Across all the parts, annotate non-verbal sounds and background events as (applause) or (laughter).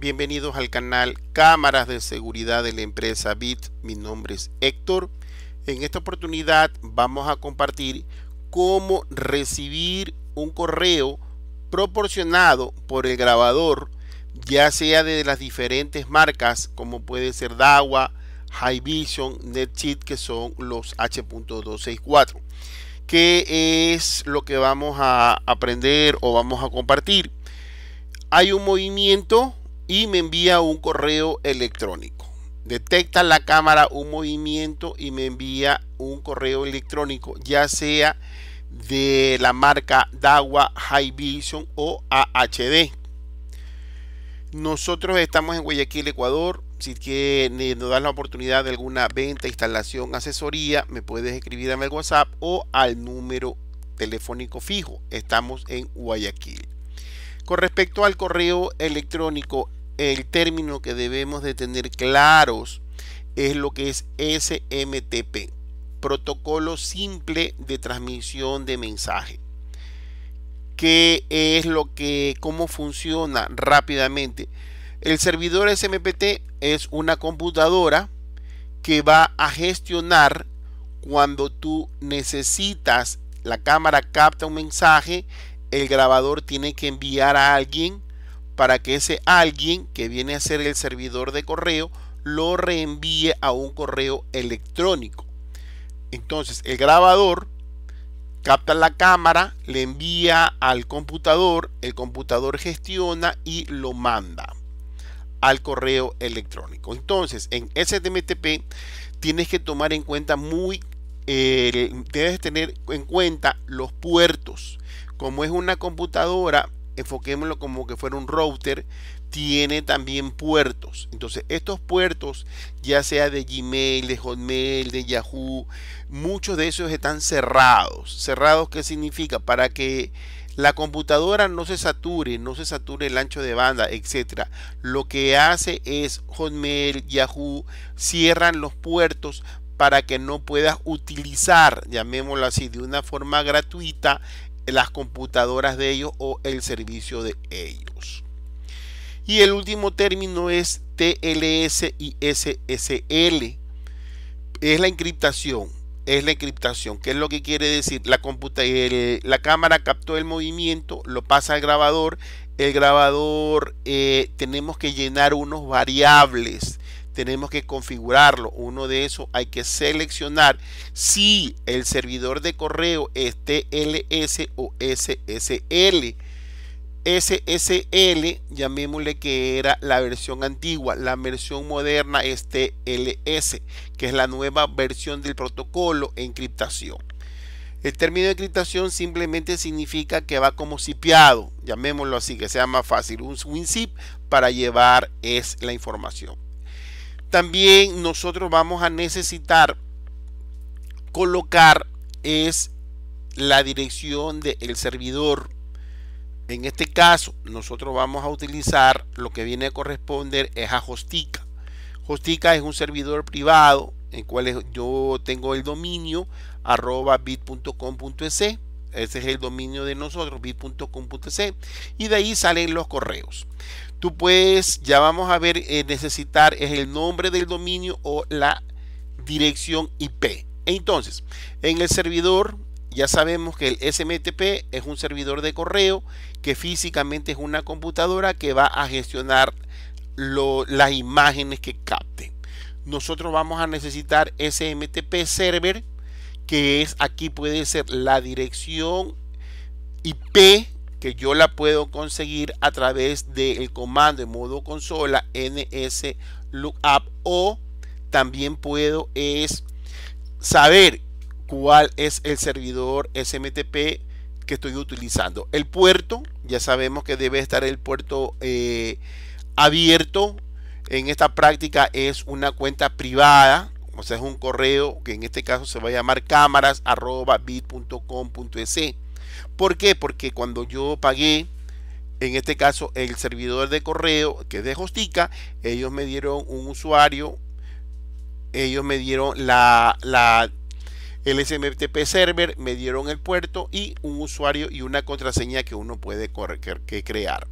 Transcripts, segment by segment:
Bienvenidos al canal Cámaras de Seguridad de la empresa BIT. Mi nombre es Héctor. En esta oportunidad vamos a compartir cómo recibir un correo proporcionado por el grabador, ya sea de las diferentes marcas como puede ser DAWA, High Vision, NetSheet, que son los H.264. ¿Qué es lo que vamos a aprender o vamos a compartir? Hay un movimiento y me envía un correo electrónico. Detecta la cámara un movimiento y me envía un correo electrónico, ya sea de la marca Dawa High Vision o AHD. Nosotros estamos en Guayaquil, Ecuador. Si tiene nos das la oportunidad de alguna venta, instalación, asesoría, me puedes escribir a mi WhatsApp o al número telefónico fijo. Estamos en Guayaquil. Con respecto al correo electrónico el término que debemos de tener claros es lo que es SMTP, protocolo simple de transmisión de mensaje. ¿Qué es lo que, cómo funciona rápidamente? El servidor SMPT es una computadora que va a gestionar cuando tú necesitas, la cámara capta un mensaje, el grabador tiene que enviar a alguien para que ese alguien que viene a ser el servidor de correo lo reenvíe a un correo electrónico. Entonces el grabador capta la cámara, le envía al computador, el computador gestiona y lo manda al correo electrónico. Entonces, en STMTP tienes que tomar en cuenta muy, debes eh, tener en cuenta los puertos. Como es una computadora enfoquémoslo como que fuera un router, tiene también puertos. Entonces, estos puertos, ya sea de Gmail, de Hotmail, de Yahoo, muchos de esos están cerrados. ¿Cerrados qué significa? Para que la computadora no se sature, no se sature el ancho de banda, etcétera. Lo que hace es Hotmail, Yahoo, cierran los puertos para que no puedas utilizar, llamémoslo así, de una forma gratuita las computadoras de ellos o el servicio de ellos. Y el último término es TLS y SSL. Es la encriptación. Es la encriptación. ¿Qué es lo que quiere decir? La, computadora la cámara captó el movimiento, lo pasa al grabador. El grabador eh, tenemos que llenar unos variables tenemos que configurarlo. Uno de esos hay que seleccionar si el servidor de correo es TLS o SSL. SSL, llamémosle que era la versión antigua, la versión moderna es TLS, que es la nueva versión del protocolo encriptación. El término de encriptación simplemente significa que va como zipiado, llamémoslo así, que sea más fácil, un WinZip para llevar es la información. También nosotros vamos a necesitar colocar es la dirección del servidor. En este caso, nosotros vamos a utilizar lo que viene a corresponder es a Hostica. Hostica es un servidor privado en cual yo tengo el dominio arroba bit.com.es. Ese es el dominio de nosotros, bit.com.es. Y de ahí salen los correos. Tú puedes, ya vamos a ver, eh, necesitar es el nombre del dominio o la dirección IP. Entonces, en el servidor ya sabemos que el SMTP es un servidor de correo que físicamente es una computadora que va a gestionar las imágenes que capte. Nosotros vamos a necesitar SMTP server, que es aquí puede ser la dirección IP que yo la puedo conseguir a través del comando en modo consola ns lookup o también puedo es saber cuál es el servidor SMTP que estoy utilizando. El puerto, ya sabemos que debe estar el puerto eh, abierto. En esta práctica es una cuenta privada, o sea, es un correo que en este caso se va a llamar cámaras ¿Por qué? Porque cuando yo pagué, en este caso, el servidor de correo, que es de Hostica, ellos me dieron un usuario, ellos me dieron la, la el SMTP server, me dieron el puerto y un usuario y una contraseña que uno puede crear.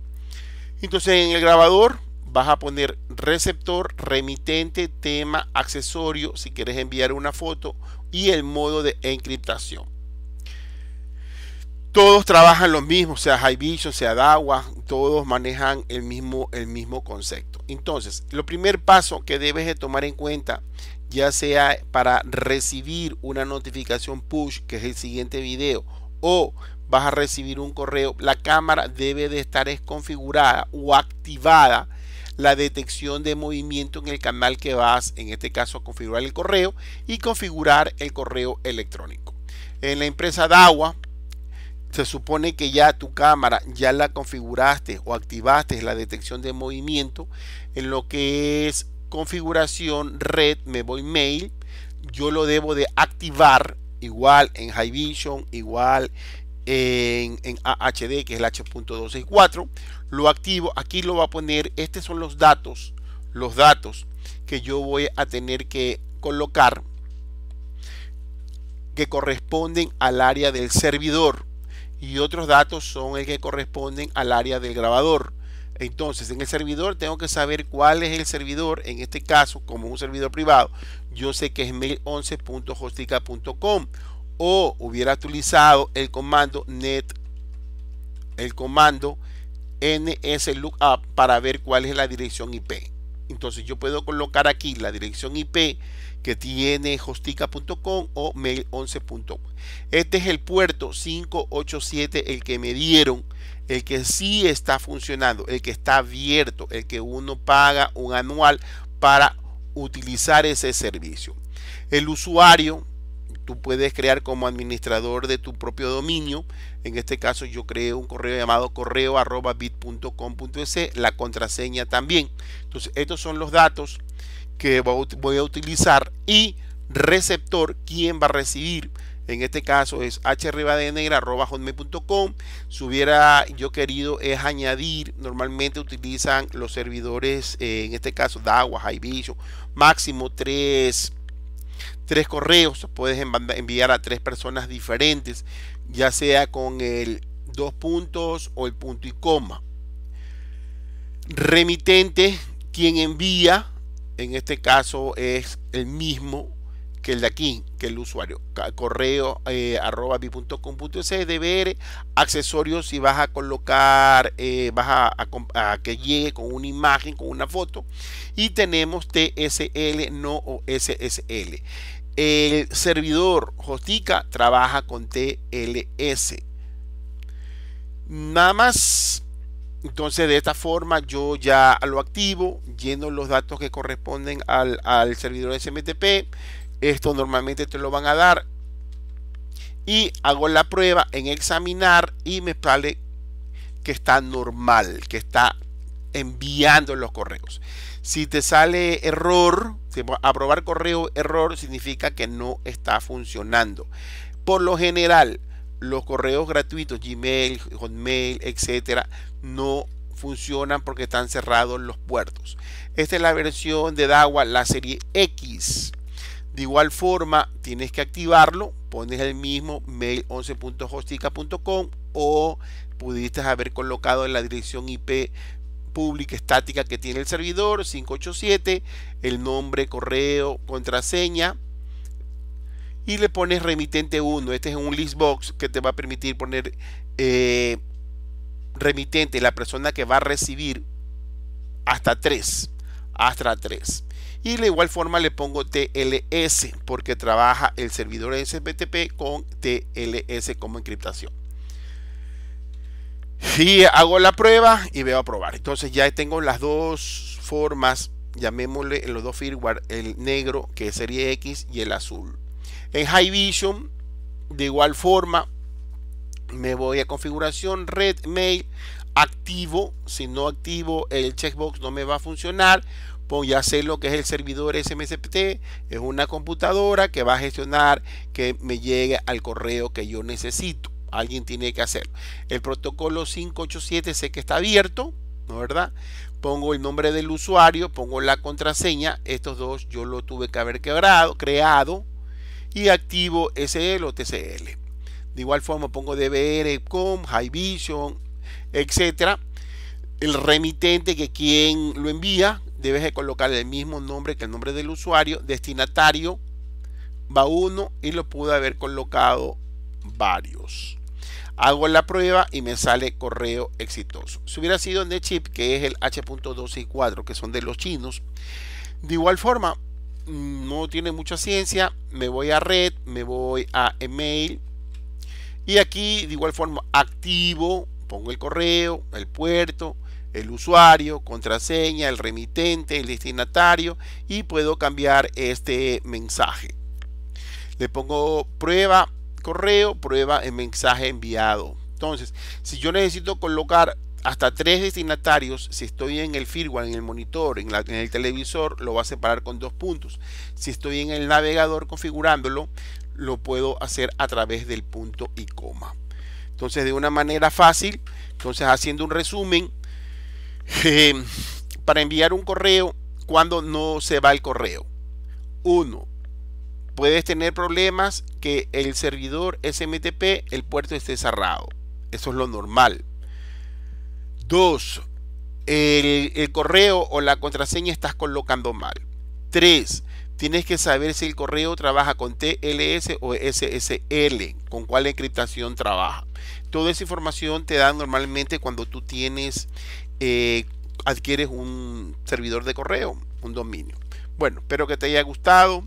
Entonces en el grabador vas a poner receptor, remitente, tema, accesorio, si quieres enviar una foto y el modo de encriptación todos trabajan lo mismo, sea High Vision, sea Dawa, todos manejan el mismo, el mismo concepto. Entonces, lo primer paso que debes de tomar en cuenta, ya sea para recibir una notificación push, que es el siguiente video, o vas a recibir un correo, la cámara debe de estar configurada o activada la detección de movimiento en el canal que vas, en este caso, a configurar el correo y configurar el correo electrónico. En la empresa DAWA se supone que ya tu cámara ya la configuraste o activaste la detección de movimiento en lo que es configuración red me voy mail yo lo debo de activar igual en high vision igual en, en que es el H.264 lo activo aquí lo va a poner estos son los datos los datos que yo voy a tener que colocar que corresponden al área del servidor y otros datos son el que corresponden al área del grabador. Entonces, en el servidor tengo que saber cuál es el servidor, en este caso, como un servidor privado, yo sé que es mail11.hostica.com o hubiera utilizado el comando net el comando nslookup para ver cuál es la dirección IP. Entonces yo puedo colocar aquí la dirección IP que tiene hostica.com o mail11.com. Este es el puerto 587, el que me dieron, el que sí está funcionando, el que está abierto, el que uno paga un anual para utilizar ese servicio. El usuario tú puedes crear como administrador de tu propio dominio. En este caso yo creo un correo llamado correo arroba la contraseña también. Entonces estos son los datos que voy a utilizar y receptor, quién va a recibir. En este caso es puntocom Si hubiera yo querido es añadir, normalmente utilizan los servidores, eh, en este caso DAWA, Highvision, máximo tres tres correos, puedes enviar a tres personas diferentes, ya sea con el dos puntos o el punto y coma. Remitente, quien envía, en este caso es el mismo que el de aquí, que el usuario. Correo eh, arroba deber accesorios si vas a colocar, eh, vas a, a, que llegue con una imagen, con una foto. Y tenemos TSL, no o SSL. El servidor Hostica trabaja con TLS. Nada más. Entonces de esta forma yo ya lo activo, lleno los datos que corresponden al, al servidor SMTP. Esto normalmente te lo van a dar. Y hago la prueba en examinar y me sale que está normal, que está enviando los correos. Si te sale error, aprobar correo error significa que no está funcionando. Por lo general, los correos gratuitos, Gmail, Hotmail, etcétera, no funcionan porque están cerrados los puertos. Esta es la versión de DAWA, la serie X. De igual forma, tienes que activarlo, pones el mismo mail 11.hostica.com o pudiste haber colocado en la dirección IP pública estática que tiene el servidor, 587, el nombre, correo, contraseña. Y le pones remitente 1. Este es un list box que te va a permitir poner eh, remitente, la persona que va a recibir hasta 3. Hasta 3. Y de igual forma le pongo TLS porque trabaja el servidor smtp con TLS como encriptación y hago la prueba y veo a probar. Entonces ya tengo las dos formas, llamémosle los dos firmware, el negro que sería X y el azul. En High Vision, de igual forma, me voy a configuración red mail, activo, si no activo el checkbox no me va a funcionar. Pues ya sé lo que es el servidor SMSPT, es una computadora que va a gestionar que me llegue al correo que yo necesito. Alguien tiene que hacerlo. El protocolo 587 sé que está abierto, ¿no verdad? Pongo el nombre del usuario, pongo la contraseña. Estos dos yo lo tuve que haber quebrado, creado. Y activo SL o TCL. De igual forma pongo DBR.com, High Vision, etcétera El remitente que quien lo envía, debes de colocar el mismo nombre que el nombre del usuario, destinatario, va uno y lo pude haber colocado varios hago la prueba y me sale correo exitoso. Si hubiera sido chip que es el H.264, que son de los chinos, de igual forma, mm, no tiene mucha ciencia, me voy a red, me voy a email y aquí de igual forma activo, pongo el correo, el puerto, el usuario, contraseña, el remitente, el destinatario y puedo cambiar este mensaje. Le pongo prueba correo, prueba el mensaje enviado. Entonces, si yo necesito colocar hasta tres destinatarios, si estoy en el firmware, en el monitor, en, la, el televisor, lo va a separar con dos puntos. Si estoy en el navegador configurándolo, lo puedo hacer a través del punto y coma. Entonces, de una manera fácil, entonces haciendo un resumen, (laughs) em, para enviar un correo, cuando no se va el correo. uno puedes tener problemas que el servidor SMTP, el puerto esté cerrado. Eso es lo normal. Dos, el, correo o la contraseña estás colocando mal. Tres, tienes que saber si el correo trabaja con TLS o SSL, con cuál encriptación trabaja. Toda esa información te da normalmente cuando tú tienes, eh, adquieres un servidor de correo, un dominio. Bueno, espero que te haya gustado.